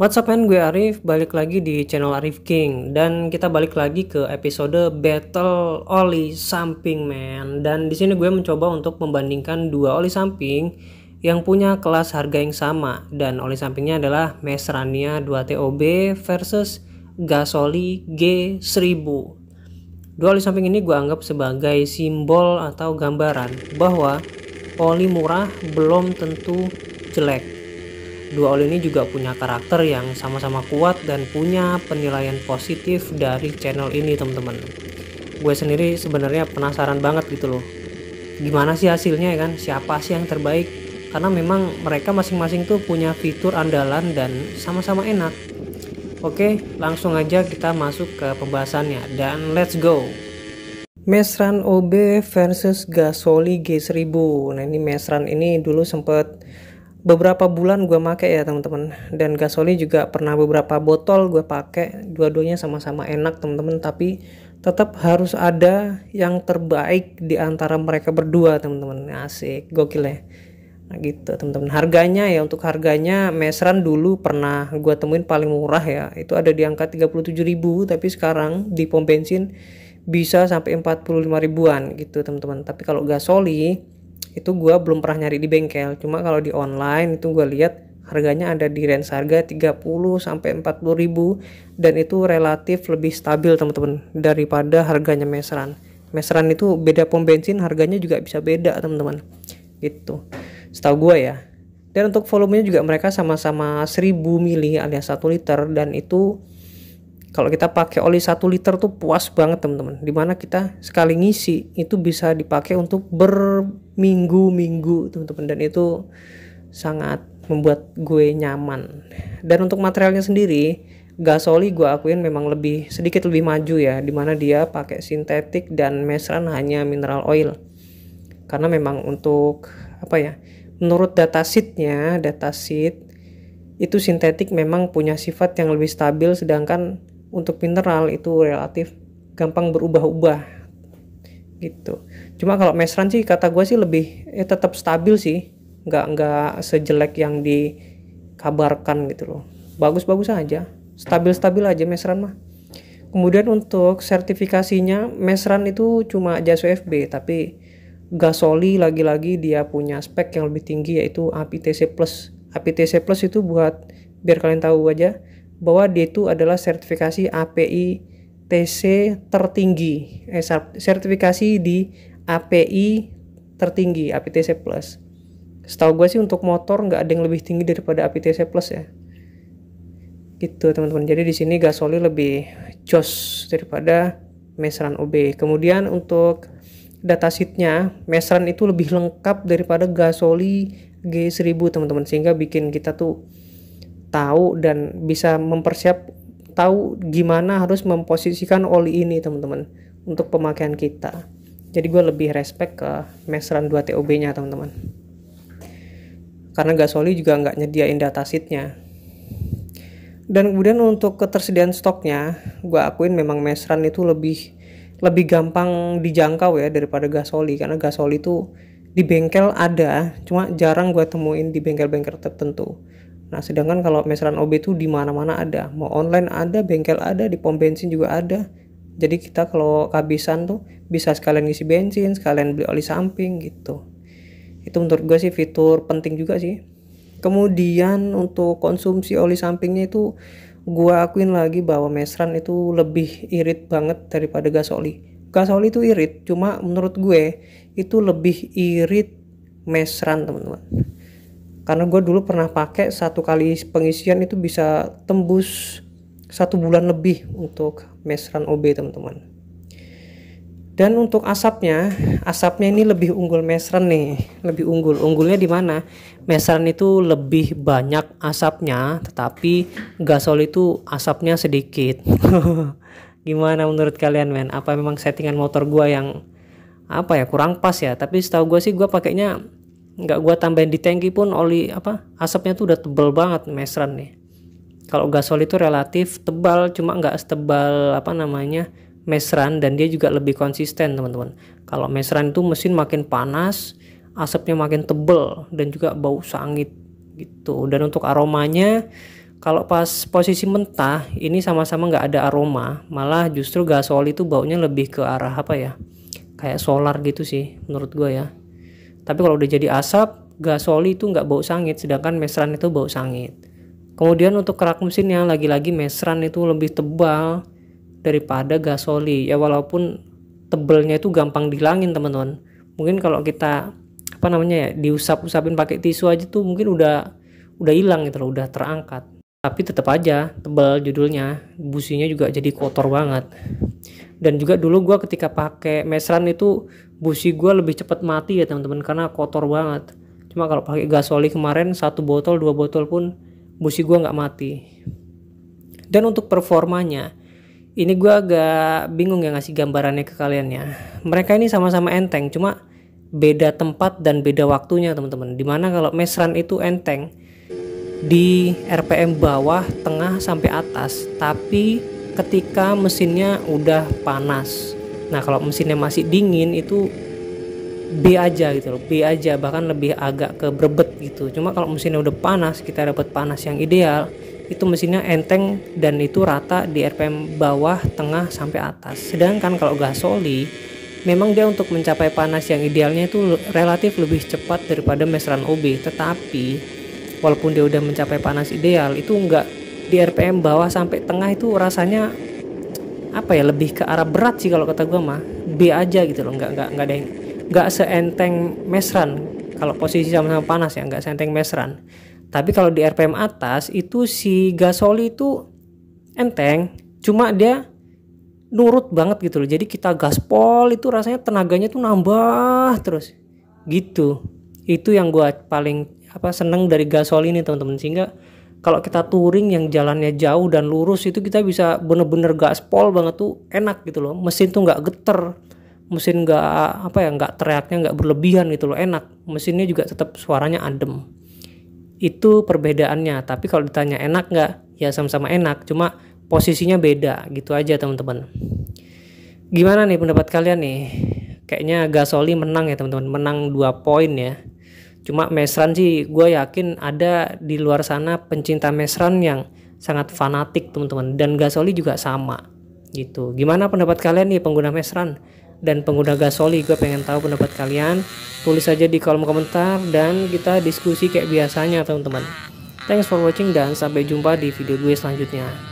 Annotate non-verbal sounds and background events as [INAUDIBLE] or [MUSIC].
What's up and gue Arif, balik lagi di channel Arif King Dan kita balik lagi ke episode Battle Oli Samping Man Dan di sini gue mencoba untuk membandingkan dua oli samping yang punya kelas harga yang sama Dan oli sampingnya adalah Mesrania 2TOB versus Gasoli G1000 Dua oli samping ini gue anggap sebagai simbol atau gambaran bahwa oli murah belum tentu jelek dua all ini juga punya karakter yang sama-sama kuat dan punya penilaian positif dari channel ini teman-teman gue sendiri sebenarnya penasaran banget gitu loh gimana sih hasilnya ya kan siapa sih yang terbaik karena memang mereka masing-masing tuh punya fitur andalan dan sama-sama enak Oke, langsung aja kita masuk ke pembahasannya dan let's go. Mesran OB versus Gasoli G1000. Nah, ini Mesran ini dulu sempet beberapa bulan gue make ya teman-teman dan gasoli juga pernah beberapa botol gue pakai dua-duanya sama-sama enak teman-teman tapi tetap harus ada yang terbaik di antara mereka berdua teman-teman asik gokil ya nah gitu teman-teman harganya ya untuk harganya mesran dulu pernah gue temuin paling murah ya itu ada di angka 37 ribu tapi sekarang di pom bensin bisa sampai 45 ribuan gitu teman-teman tapi kalau gasoli itu gue belum pernah nyari di bengkel cuma kalau di online itu gue lihat harganya ada di range harga 30 sampai 40 ribu dan itu relatif lebih stabil teman-teman daripada harganya mesran. Mesran itu beda pom bensin harganya juga bisa beda teman-teman gitu setahu gue ya dan untuk volumenya juga mereka sama-sama 1000 mili alias 1 liter dan itu kalau kita pakai oli 1 liter tuh puas banget teman-teman dimana kita sekali ngisi itu bisa dipakai untuk berminggu-minggu teman-teman dan itu sangat membuat gue nyaman dan untuk materialnya sendiri gasoli gue akuin memang lebih sedikit lebih maju ya dimana dia pakai sintetik dan mesran hanya mineral oil karena memang untuk apa ya menurut data data datasheet itu sintetik memang punya sifat yang lebih stabil sedangkan untuk mineral itu relatif gampang berubah-ubah gitu cuma kalau mesran sih kata gue sih lebih eh, tetap stabil sih nggak nggak sejelek yang dikabarkan gitu loh bagus-bagus aja stabil-stabil aja mesran mah kemudian untuk sertifikasinya mesran itu cuma jas FB tapi gasoli lagi-lagi dia punya spek yang lebih tinggi yaitu APTC plus APTC plus itu buat biar kalian tahu aja bahwa dia itu adalah sertifikasi API TC tertinggi, eh, sertifikasi di API tertinggi, APTC Plus. Setahu gue sih untuk motor nggak ada yang lebih tinggi daripada APTC Plus ya. Gitu teman-teman. Jadi di sini gasoli lebih jos daripada Mesran OB. Kemudian untuk datasheetnya, Mesran itu lebih lengkap daripada gasoli G1000 teman-teman sehingga bikin kita tuh tahu dan bisa mempersiap tahu gimana harus memposisikan oli ini teman-teman untuk pemakaian kita jadi gue lebih respect ke Mesran 2 TOB nya teman-teman karena Gasoli juga nggak nyediain data sheet-nya. dan kemudian untuk ketersediaan stoknya gue akuin memang Mesran itu lebih lebih gampang dijangkau ya daripada Gasoli karena Gasoli itu di bengkel ada cuma jarang gue temuin di bengkel-bengkel tertentu Nah, sedangkan kalau mesran OB itu di mana-mana ada, mau online ada, bengkel ada, di pom bensin juga ada. Jadi kita kalau kehabisan tuh bisa sekalian ngisi bensin, sekalian beli oli samping gitu. Itu menurut gue sih fitur penting juga sih. Kemudian untuk konsumsi oli sampingnya itu gue akuin lagi bahwa mesran itu lebih irit banget daripada gasoli. Gasoli itu irit, cuma menurut gue itu lebih irit mesran teman-teman karena gue dulu pernah pakai satu kali pengisian itu bisa tembus satu bulan lebih untuk mesran OB teman-teman dan untuk asapnya asapnya ini lebih unggul mesran nih lebih unggul unggulnya di mana mesran itu lebih banyak asapnya tetapi gasol itu asapnya sedikit [LAUGHS] gimana menurut kalian men apa memang settingan motor gua yang apa ya kurang pas ya tapi setahu gue sih gue pakainya nggak gua tambahin di tangki pun oli apa asapnya tuh udah tebel banget mesran nih kalau gasol itu relatif tebal cuma nggak setebal apa namanya mesran dan dia juga lebih konsisten teman-teman kalau mesran itu mesin makin panas asapnya makin tebel dan juga bau sangit gitu dan untuk aromanya kalau pas posisi mentah ini sama-sama nggak ada aroma malah justru gasol itu baunya lebih ke arah apa ya kayak solar gitu sih menurut gue ya tapi kalau udah jadi asap, gasoli itu nggak bau sangit, sedangkan mesran itu bau sangit. Kemudian untuk kerak mesinnya, lagi-lagi mesran itu lebih tebal daripada gasoli. Ya walaupun tebelnya itu gampang dihilangin teman-teman. Mungkin kalau kita apa namanya ya diusap-usapin pakai tisu aja tuh mungkin udah udah hilang gitu loh, udah terangkat tapi tetap aja tebal judulnya businya juga jadi kotor banget dan juga dulu gue ketika pakai mesran itu busi gue lebih cepat mati ya teman-teman karena kotor banget cuma kalau pakai gasoli kemarin satu botol dua botol pun busi gue nggak mati dan untuk performanya ini gue agak bingung ya ngasih gambarannya ke kalian ya mereka ini sama-sama enteng cuma beda tempat dan beda waktunya teman-teman dimana kalau mesran itu enteng di RPM bawah, tengah sampai atas, tapi ketika mesinnya udah panas. Nah, kalau mesinnya masih dingin itu B aja gitu loh, B aja bahkan lebih agak ke brebet gitu. Cuma kalau mesinnya udah panas, kita dapat panas yang ideal, itu mesinnya enteng dan itu rata di RPM bawah, tengah sampai atas. Sedangkan kalau gasoli memang dia untuk mencapai panas yang idealnya itu relatif lebih cepat daripada mesran OB, tetapi walaupun dia udah mencapai panas ideal itu enggak di RPM bawah sampai tengah itu rasanya apa ya lebih ke arah berat sih kalau kata gue mah B aja gitu loh enggak enggak enggak ada yang enggak seenteng mesran kalau posisi sama-sama panas ya nggak seenteng mesran tapi kalau di RPM atas itu si gasoli itu enteng cuma dia nurut banget gitu loh jadi kita gaspol itu rasanya tenaganya tuh nambah terus gitu itu yang gue paling apa seneng dari gasol ini teman-teman sehingga kalau kita touring yang jalannya jauh dan lurus itu kita bisa bener-bener gaspol banget tuh enak gitu loh mesin tuh nggak geter mesin nggak apa ya nggak teriaknya nggak berlebihan gitu loh enak mesinnya juga tetap suaranya adem itu perbedaannya tapi kalau ditanya enak nggak ya sama-sama enak cuma posisinya beda gitu aja teman-teman gimana nih pendapat kalian nih kayaknya Gasoli menang ya teman-teman menang dua poin ya Cuma mesran sih gue yakin ada di luar sana pencinta mesran yang sangat fanatik teman-teman dan gasoli juga sama gitu. Gimana pendapat kalian nih pengguna mesran dan pengguna gasoli? Gue pengen tahu pendapat kalian. Tulis aja di kolom komentar dan kita diskusi kayak biasanya teman-teman. Thanks for watching dan sampai jumpa di video gue selanjutnya.